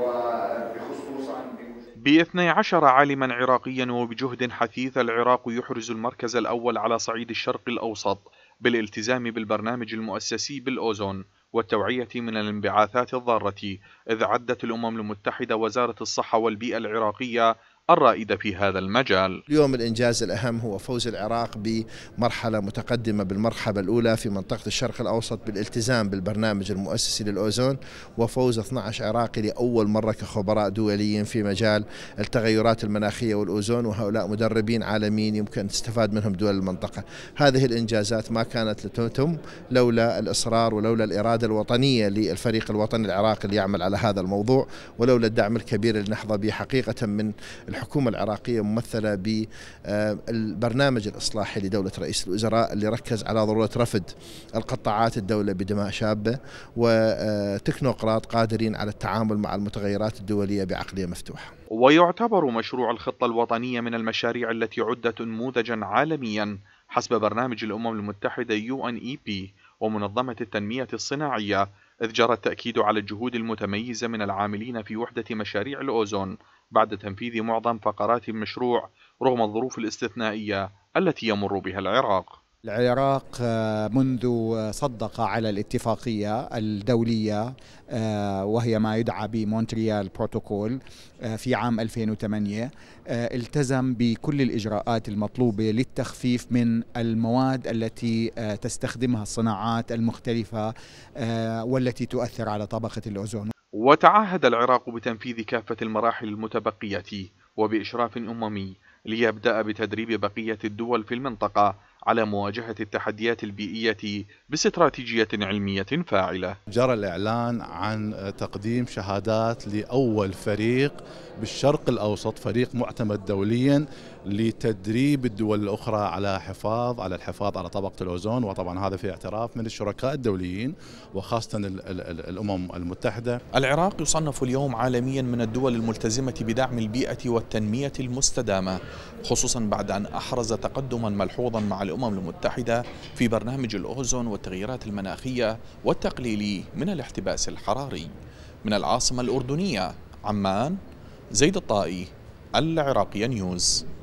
وبخصوص عن باثني عشر عالما عراقيا وبجهد حثيث العراق يحرز المركز الأول على صعيد الشرق الأوسط بالالتزام بالبرنامج المؤسسي بالأوزون والتوعية من الانبعاثات الضارة إذ عدت الأمم المتحدة وزارة الصحة والبيئة العراقية الرائدة في هذا المجال اليوم الإنجاز الأهم هو فوز العراق بمرحلة متقدمة بالمرحلة الأولى في منطقة الشرق الأوسط بالالتزام بالبرنامج المؤسسي للأوزون وفوز 12 عراقي لأول مرة كخبراء دوليين في مجال التغيرات المناخية والأوزون وهؤلاء مدربين عالميين يمكن تستفاد منهم دول المنطقة هذه الإنجازات ما كانت لتتم لولا الإصرار ولولا الإرادة الوطنية للفريق الوطني العراقي اللي يعمل على هذا الموضوع ولولا الدعم الكبير اللي نحظى به حقيقة من الحكومة الحكومة العراقية ممثلة بالبرنامج الإصلاحي لدولة رئيس الوزراء اللي ركز على ضرورة رفد القطاعات الدولة بدماء شابة وتكنوقراط قادرين على التعامل مع المتغيرات الدولية بعقلية مفتوحة ويعتبر مشروع الخطة الوطنية من المشاريع التي عدت نموذجا عالميا حسب برنامج الأمم المتحدة يو ان اي بي ومنظمة التنمية الصناعية إذ جرى التأكيد على الجهود المتميزة من العاملين في وحدة مشاريع الأوزون بعد تنفيذ معظم فقرات المشروع رغم الظروف الاستثنائية التي يمر بها العراق العراق آه، منذ صدق على الاتفاقية الدولية آه، وهي ما يدعى بمونتريال بروتوكول آه، في عام 2008 التزم بكل الإجراءات المطلوبة للتخفيف من المواد التي تستخدمها الصناعات المختلفة والتي تؤثر على طبقة الأوزون وتعهد العراق بتنفيذ كافة المراحل المتبقية وبإشراف أممي ليبدأ بتدريب بقية الدول في المنطقة على مواجهة التحديات البيئية باستراتيجية علمية فاعلة جرى الإعلان عن تقديم شهادات لأول فريق بالشرق الأوسط فريق معتمد دوليا لتدريب الدول الأخرى على حفاظ على الحفاظ على طبقة الأوزون وطبعا هذا في اعتراف من الشركاء الدوليين وخاصة الأمم المتحدة العراق يصنف اليوم عالميا من الدول الملتزمة بدعم البيئة والتنمية المستدامة خصوصا بعد أن أحرز تقدما ملحوظا مع الأمم المتحدة في برنامج الأوزون والتغييرات المناخية والتقليل من الاحتباس الحراري من العاصمة الأردنية عمان زيد الطائي العراقية نيوز